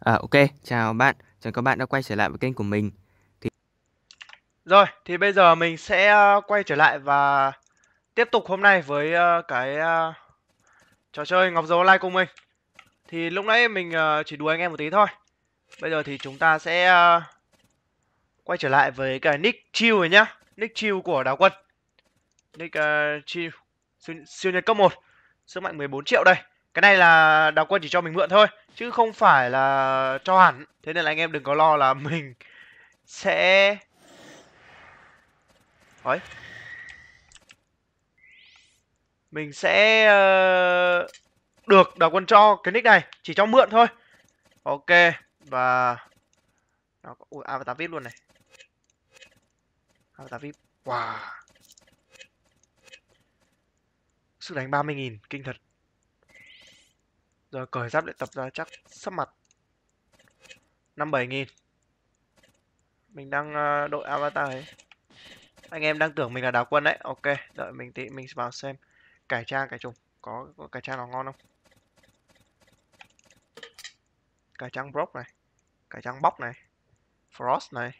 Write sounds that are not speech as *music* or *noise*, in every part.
À, ok, chào bạn, chào các bạn đã quay trở lại với kênh của mình. Thì... Rồi, thì bây giờ mình sẽ ờ, quay trở lại và tiếp tục hôm nay với ờ, cái ờ, trò chơi ngọc dấu online cùng mình. Thì lúc nãy mình chỉ đùa anh em một tí thôi. Bây giờ thì chúng ta sẽ quay trở lại với cái nick chill rồi nhá, nick chill của đào quân. Nick uh, chill siêu, siêu nhân cấp 1, sức mạnh 14 triệu đây cái này là đào quân chỉ cho mình mượn thôi chứ không phải là cho hẳn thế nên là anh em đừng có lo là mình sẽ ấy mình sẽ uh, được đào quân cho cái nick này chỉ cho mượn thôi ok và nó có ui avatar vip luôn này avatar vip wow sức đánh 30.000 kinh thật rồi cởi giáp luyện tập ra chắc sắp mặt 57 nghìn Mình đang ờ, đội avatar ấy Anh em đang tưởng mình là đào quân đấy Ok, đợi mình tí mình vào xem Cải trang, cải trùng Có, có cải trang nó ngon không? Cải trang Brock này Cải trang Bóc này Frost này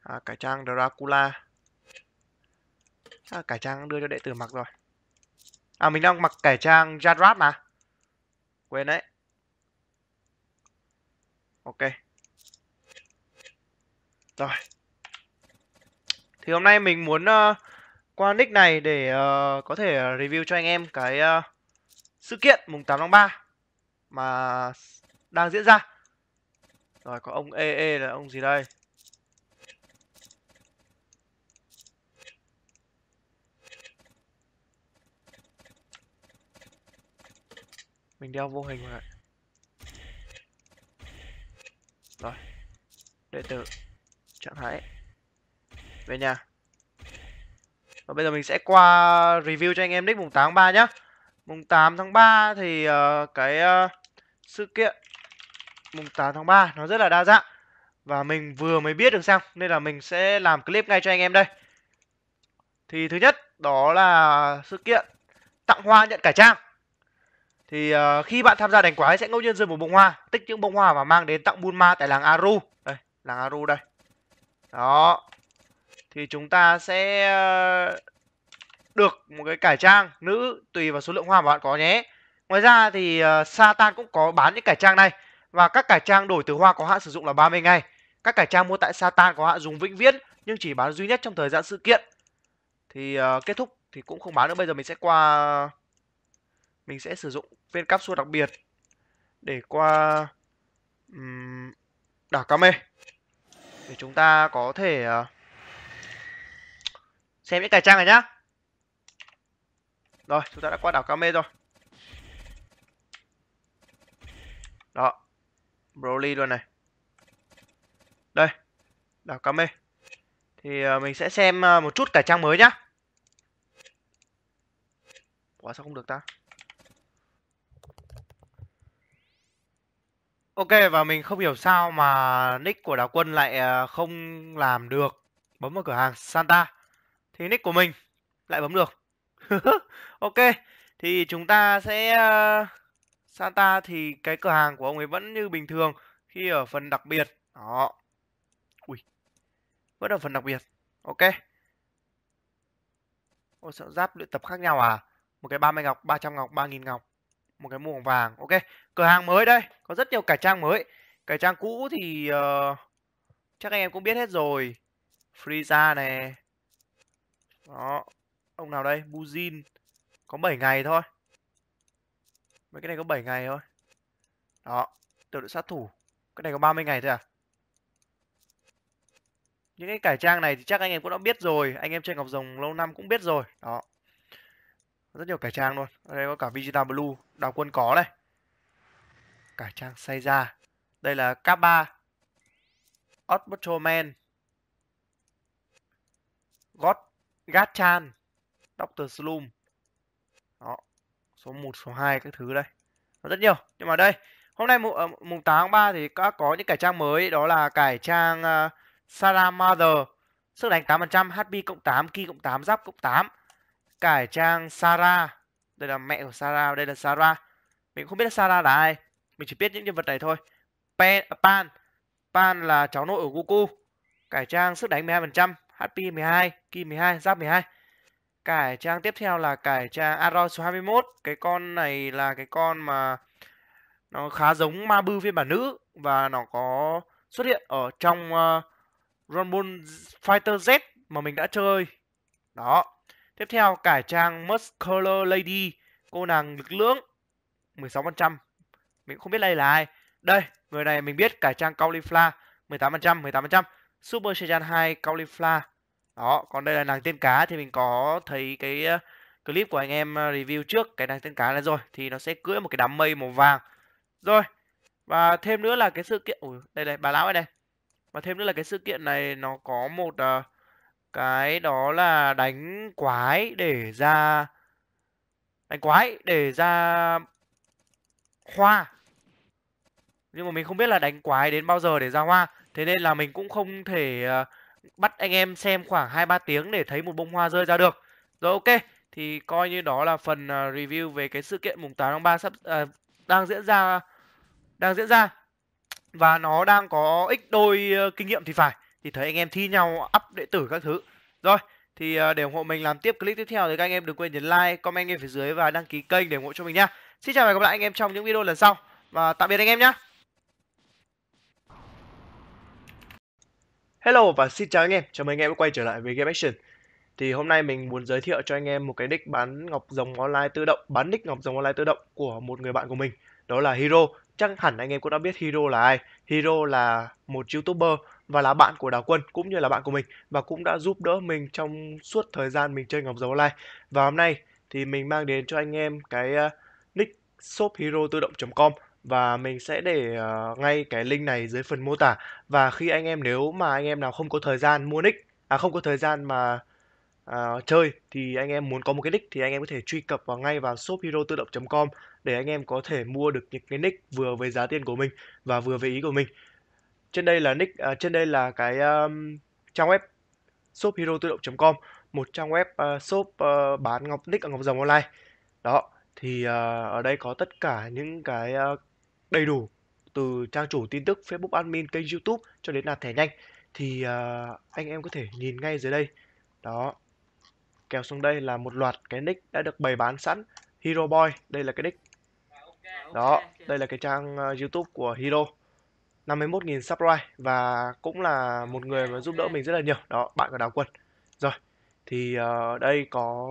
à, Cải trang Dracula à, Cải trang đưa cho đệ tử mặc rồi À mình đang mặc cải trang Jadrat mà quên đấy ok rồi thì hôm nay mình muốn uh, qua nick này để uh, có thể review cho anh em cái uh, sự kiện mùng 8 tháng 3 mà đang diễn ra. Rồi có ông EE e là ông gì đây? mình đeo vô hình rồi rồi đệ tử trạng thái về nhà và bây giờ mình sẽ qua review cho anh em nick mùng 8 tháng 3 nhá mùng 8 tháng 3 thì uh, cái uh, sự kiện mùng 8 tháng 3 nó rất là đa dạng và mình vừa mới biết được xong nên là mình sẽ làm clip ngay cho anh em đây thì thứ nhất đó là sự kiện tặng hoa nhận cải trang thì uh, khi bạn tham gia đánh quái sẽ ngẫu nhiên rơi một bông hoa tích những bông hoa và mang đến tặng Bulma tại làng Aru đây làng Aru đây đó thì chúng ta sẽ ờ, được một cái cải trang nữ tùy vào số lượng hoa mà bạn có nhé ngoài ra thì uh, Satan cũng có bán những cải trang này và các cải trang đổi từ hoa có hạn sử dụng là 30 ngày các cải trang mua tại Satan có hạn dùng vĩnh viễn nhưng chỉ bán duy nhất trong thời gian sự kiện thì uh, kết thúc thì cũng không bán nữa bây giờ mình sẽ qua mình sẽ sử dụng viên capsule đặc biệt để qua um, đảo Kame để chúng ta có thể uh, xem những cải trang này nhá. Rồi, chúng ta đã qua đảo Kame rồi. Đó. Broly luôn này. Đây. Đảo Kame. Thì uh, mình sẽ xem uh, một chút cải trang mới nhá. Quá sao không được ta? Ok và mình không hiểu sao mà nick của Đào Quân lại ờ, không làm được. Bấm vào cửa hàng Santa thì nick của mình lại bấm được. *laughs* ok, thì chúng ta sẽ ờ, Santa thì cái cửa hàng của ông ấy vẫn như bình thường khi ở phần đặc biệt. Đó. Ui. Vẫn ở phần đặc biệt. Ok. Ô sợ giáp luyện tập khác nhau à? Một cái 30 ngọc, 300 ngọc, 3000 ngọc, một cái mua vàng. Ok, cửa hàng mới đây có rất nhiều cải trang mới cải trang cũ thì uh, chắc anh em cũng biết hết rồi Frieza này đó ông nào đây Buzin có 7 ngày thôi mấy cái này có 7 ngày thôi đó tiểu đội sát thủ cái này có 30 ngày thôi à những cái cải trang này thì chắc anh em cũng đã biết rồi anh em chơi ngọc rồng lâu năm cũng biết rồi đó rất nhiều cải trang luôn đây có cả Vegeta Blue đào quân có này cải trang say ra. Đây là Kappa, Ottoman, God, Gatchan, Doctor Sloom. Đó, số 1, số 2 các thứ đây. Nó rất nhiều. Nhưng mà đây, hôm nay mùng, ờ, mùng 8 tháng 3 thì các có những cải trang mới. Đó là cải trang uh, Sarah Mother. Sức đánh 8%, HP cộng 8, Ki cộng 8, Giáp cộng 8. Cải trang Sarah. Đây là mẹ của Sarah, đây là Sarah. Mình không biết là Sarah là ai mình chỉ biết những nhân vật này thôi Pan Pan là cháu nội của Goku cải trang sức đánh 12% HP 12 Ki 12 Giáp 12 cải trang tiếp theo là cải trang Aron số 21 cái con này là cái con mà nó khá giống ma bư phiên bản nữ và nó có xuất hiện ở trong uh, ờ, Rumble Fighter Z mà mình đã chơi đó tiếp theo cải trang Muscular Lady cô nàng lực lưỡng 16% mình không biết đây là ai đây người này mình biết cải trang cauliflower 18% 18% super saiyan 2 caulifla đó còn đây là nàng tiên cá thì mình có thấy cái ờ, clip của anh em ờ, review trước cái nàng tiên cá này rồi thì nó sẽ cưỡi một cái đám mây màu vàng rồi và thêm nữa là cái sự kiện Ủa, đây đây bà lão đây và thêm nữa là cái sự kiện này nó có một uh, cái đó là đánh quái để ra đánh quái để ra hoa nhưng mà mình không biết là đánh quái đến bao giờ để ra hoa thế nên là mình cũng không thể ờ, bắt anh em xem khoảng hai ba tiếng để thấy một bông hoa rơi ra được rồi ok thì coi như đó là phần ờ, review về cái sự kiện mùng 8 tháng 3 sắp à, đang diễn ra đang diễn ra và nó đang có ít đôi kinh nghiệm thì phải thì thấy anh em thi nhau up đệ tử các thứ rồi thì để ủng hộ mình làm tiếp clip tiếp theo thì các anh em đừng quên nhấn like comment ngay phía dưới và đăng ký kênh để ủng hộ cho mình nha xin chào và gặp lại anh em trong những video lần sau và tạm biệt anh em nhé Hello và xin chào anh em, chào mừng anh em quay trở lại với Game Action Thì hôm nay mình muốn giới thiệu cho anh em một cái nick bán ngọc rồng online tự động Bán nick ngọc rồng online tự động của một người bạn của mình Đó là Hero Chắc hẳn anh em cũng đã biết Hero là ai Hero là một youtuber và là bạn của Đào Quân cũng như là bạn của mình Và cũng đã giúp đỡ mình trong suốt thời gian mình chơi ngọc rồng online Và hôm nay thì mình mang đến cho anh em cái ờ, nick shop tự động.com và mình sẽ để, ờ, ngay cái link này dưới phần mô tả. Và khi anh em nếu mà anh em nào không có thời gian mua nick à, không có thời gian mà, à, chơi thì anh em muốn có một cái nick thì anh em có thể truy cập vào ngay vào tự động com để anh em có thể mua được những cái nick vừa với giá tiền của mình và vừa với ý của mình. Trên đây là nick à, trên đây là cái, a, trang web tự động com một trang web, a, ờ, shop, a, ờ, bán ngọc nick ở Ngọc Rồng online. Đó, thì, à, ở đây có tất cả những cái, a đầy đủ từ trang chủ tin tức Facebook admin kênh YouTube cho đến nạp thẻ nhanh thì uh, anh em có thể nhìn ngay dưới đây đó kéo xuống đây là một loạt cái nick đã được bày bán sẵn Hero Boy đây là cái nick đó đây là cái trang uh, YouTube của Hero 51.000 subscribe và cũng là một người mà giúp đỡ mình rất là nhiều đó bạn của đào quân rồi thì uh, đây có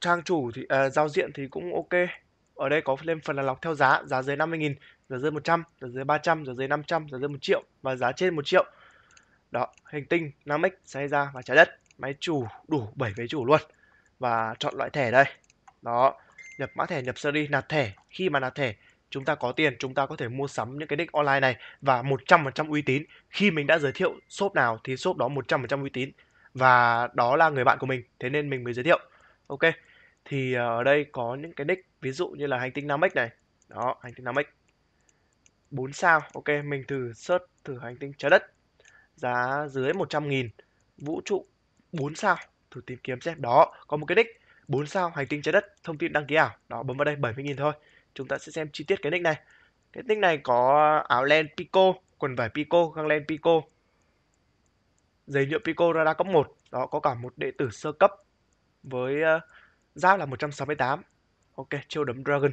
trang chủ thì uh, giao diện thì cũng ok ở đây có lên phần là lọc theo giá giá dưới 50.000 giá dưới 100 giá dưới 300 giá dưới 500 giá dưới 1 triệu và giá trên 1 triệu đó hành tinh 5x xe ra và trái đất máy chủ đủ 7 máy chủ luôn và chọn loại thẻ đây đó nhập mã thẻ nhập series nạp thẻ khi mà nạp thẻ chúng ta có tiền chúng ta có thể mua sắm những cái nick online này và 100% uy tín khi mình đã giới thiệu shop nào thì shop đó 100% uy tín và đó là người bạn của mình thế nên mình mới giới thiệu ok thì ờ, ở đây có những cái nick ví dụ như là hành tinh 5x này đó hành tinh 5x 4 sao ok mình thử search thử hành tinh trái đất giá dưới 100.000 vũ trụ 4 sao thử tìm kiếm xem đó có một cái nick 4 sao hành tinh trái đất thông tin đăng ký ảo đó bấm vào đây 70.000 thôi chúng ta sẽ xem chi tiết cái nick này cái nick này có áo len pico quần vải pico găng len pico giày nhựa pico radar cấp 1 đó có cả một đệ tử sơ cấp với ờ, Giáp là 168. Ok, chiêu đấm Dragon.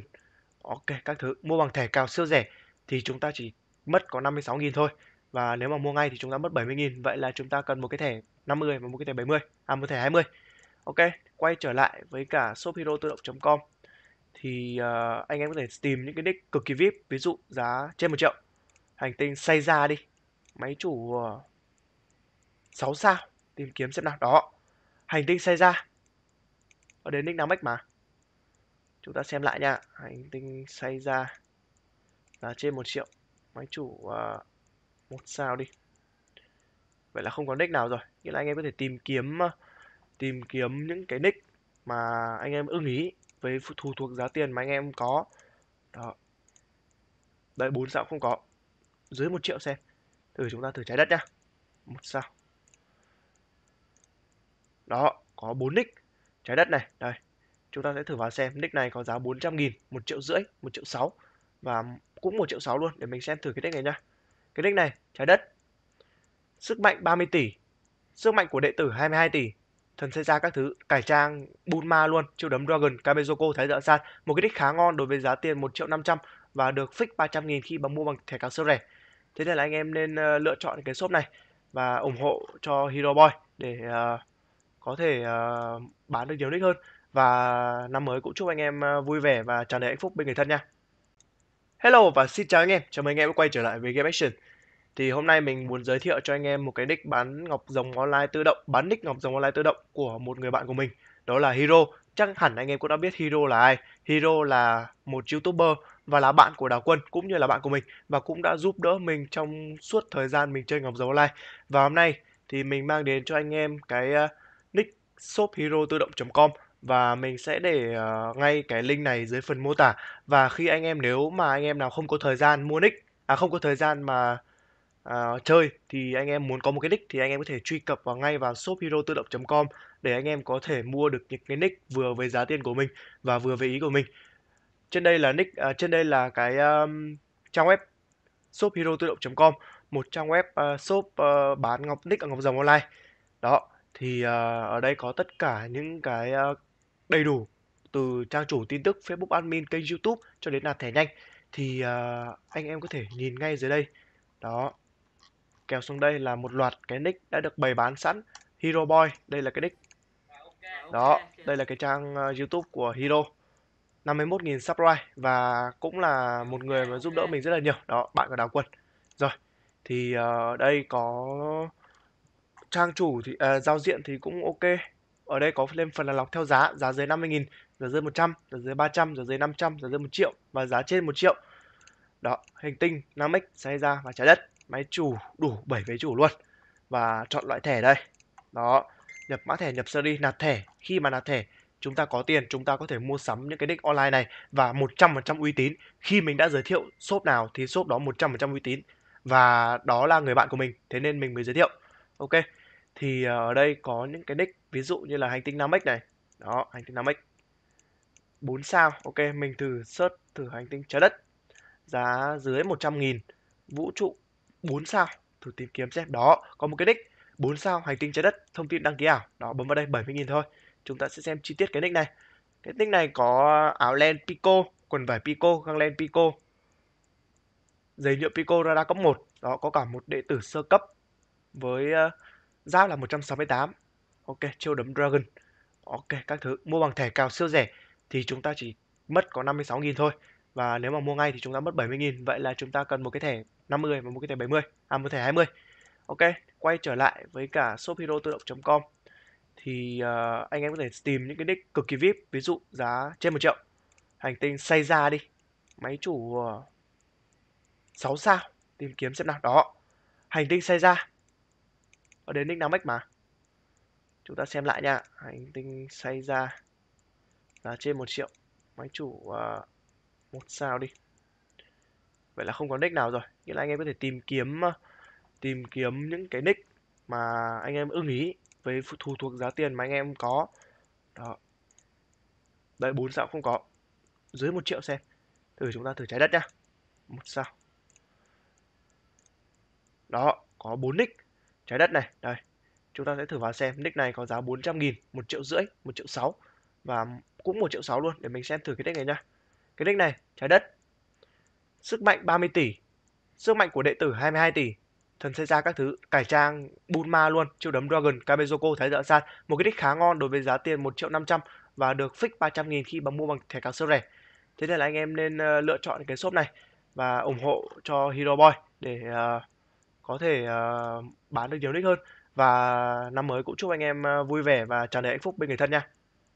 Ok, các thứ. Mua bằng thẻ cao siêu rẻ thì chúng ta chỉ mất có 56.000 thôi. Và nếu mà mua ngay thì chúng ta mất 70.000. Vậy là chúng ta cần một cái thẻ 50 và một cái thẻ 70. À, một thẻ 20. Ok, quay trở lại với cả shop hero tự động.com thì uh, anh em có thể tìm những cái nick cực kỳ VIP. Ví dụ giá trên một triệu. Hành tinh say ra đi. Máy chủ ờ, uh, 6 sao. Tìm kiếm xem nào. Đó. Hành tinh say ra ở ờ, đến nick 5 mà. Chúng ta xem lại nha. Hành tinh xay ra là trên một triệu. Máy chủ uh, một sao đi. Vậy là không có nick nào rồi. Nghĩa là anh em có thể tìm kiếm ờ, tìm kiếm những cái nick mà anh em ưng ý với thủ thuộc giá tiền mà anh em có. Đó. Đấy bốn sao không có. Dưới một triệu xem. Thử chúng ta thử trái đất nhá. Một sao. Đó, có bốn nick trái đất này đây chúng ta sẽ thử vào xem nick này có giá 400 nghìn một triệu rưỡi một triệu sáu và cũng một triệu sáu luôn để mình xem thử cái nick này nhá cái nick này trái đất sức mạnh 30 tỷ sức mạnh của đệ tử 22 tỷ thần xây ra các thứ cải trang Bulma luôn chiêu đấm Dragon Kabezoko Thái Dợ San một cái nick khá ngon đối với giá tiền một triệu năm trăm và được fix 300 nghìn khi bằng mua bằng thẻ cào siêu rẻ thế nên là anh em nên ờ, lựa chọn cái shop này và ủng hộ cho Hero Boy để uh, có thể ờ, bán được nhiều nick hơn. Và năm mới cũng chúc anh em ờ, vui vẻ và tràn đầy hạnh phúc bên người thân nha. Hello và xin chào anh em, chào mừng anh em quay trở lại với Game Action. Thì hôm nay mình muốn giới thiệu cho anh em một cái nick bán ngọc rồng online tự động, bán nick ngọc rồng online tự động của một người bạn của mình. Đó là Hero. Chắc hẳn anh em cũng đã biết Hero là ai. Hero là một YouTuber và là bạn của Đào Quân cũng như là bạn của mình và cũng đã giúp đỡ mình trong suốt thời gian mình chơi ngọc rồng online. Và hôm nay thì mình mang đến cho anh em cái ờ, shopherotudong.com và mình sẽ để uh, ngay cái link này dưới phần mô tả và khi anh em nếu mà anh em nào không có thời gian mua nick à không có thời gian mà à, chơi thì anh em muốn có một cái nick thì anh em có thể truy cập vào ngay vào shopherotudong.com để anh em có thể mua được những cái nick vừa với giá tiền của mình và vừa với ý của mình. Trên đây là nick à, trên đây là cái um, trang web shopherotudong.com, một trang web uh, shop uh, bán ngọc nick ở ngọc dòng online. Đó, thì ờ, ở đây có tất cả những cái ờ, đầy đủ từ trang chủ tin tức, Facebook admin, kênh YouTube cho đến là thẻ nhanh thì ờ, anh em có thể nhìn ngay dưới đây. Đó. Kéo xuống đây là một loạt cái nick đã được bày bán sẵn. Hero Boy, đây là cái nick. Đó, đây là cái trang ờ, YouTube của Hero. 51.000 subscribe và cũng là một người mà giúp đỡ mình rất là nhiều. Đó, bạn của Đào Quân. Rồi, thì ờ, đây có trang chủ thì à, giao diện thì cũng ok ở đây có lên phần là lọc theo giá giá dưới 50.000 giá dưới 100 giá dưới 300 giá dưới 500 giá dưới 1 triệu và giá trên 1 triệu đó hành tinh Namex xe ra và trái đất máy chủ đủ 7 máy chủ luôn và chọn loại thẻ đây đó nhập mã thẻ nhập series nạp thẻ khi mà nạp thẻ chúng ta có tiền chúng ta có thể mua sắm những cái nick online này và 100% uy tín khi mình đã giới thiệu shop nào thì shop đó 100% uy tín và đó là người bạn của mình thế nên mình mới giới thiệu ok thì ờ, ở đây có những cái nick ví dụ như là hành tinh 5x này đó hành tinh 5x 4 sao ok mình thử search thử hành tinh trái đất giá dưới 100.000 vũ trụ 4 sao thử tìm kiếm xem đó có một cái nick 4 sao hành tinh trái đất thông tin đăng ký ảo đó bấm vào đây 70.000 thôi chúng ta sẽ xem chi tiết cái nick này cái nick này có áo len pico quần vải pico găng len pico giày nhựa pico radar cấp 1 đó có cả một đệ tử sơ cấp với uh, Giáp là 168. Ok, chiêu đấm Dragon. Ok, các thứ. Mua bằng thẻ cao siêu rẻ thì chúng ta chỉ mất có 56.000 thôi. Và nếu mà mua ngay thì chúng ta mất 70.000. Vậy là chúng ta cần một cái thẻ 50 và một cái thẻ 70. À, một thẻ 20. Ok, quay trở lại với cả shop hero tự động.com thì uh, anh em có thể tìm những cái nick cực kỳ VIP. Ví dụ giá trên một triệu. Hành tinh say ra đi. Máy chủ ờ, uh, 6 sao. Tìm kiếm xem nào. Đó. Hành tinh say ra ở đến nick 5 mà. Chúng ta xem lại nha. Hành tinh xay ra là trên một triệu. Máy chủ uh, một sao đi. Vậy là không có nick nào rồi. Nghĩa là anh em có thể tìm kiếm à, tìm kiếm những cái nick mà anh em ưng ý với thủ thuộc giá tiền mà anh em có. Đó. Đấy bốn sao không có. Dưới một triệu xem. Thử chúng ta thử trái đất nhá. Một sao. Đó, có bốn nick trái đất này đây chúng ta sẽ thử vào xem nick này có giá 400 nghìn một triệu rưỡi một triệu sáu và cũng một triệu sáu luôn để mình xem thử cái nick này nhá cái nick này trái đất sức mạnh 30 tỷ sức mạnh của đệ tử 22 tỷ thần xây ra các thứ cải trang Bulma luôn chiêu đấm Dragon Kabezoko Thái Dạo San một cái nick khá ngon đối với giá tiền một triệu năm trăm và được fix 300 nghìn khi mà mua bằng thẻ cào siêu rẻ thế nên là anh em nên ờ, lựa chọn cái shop này và ủng hộ cho Hero Boy để uh, có thể ờ, bán được nhiều nick hơn. Và năm mới cũng chúc anh em, ờ, vui vẻ và tràn đầy hạnh phúc bên người thân nha.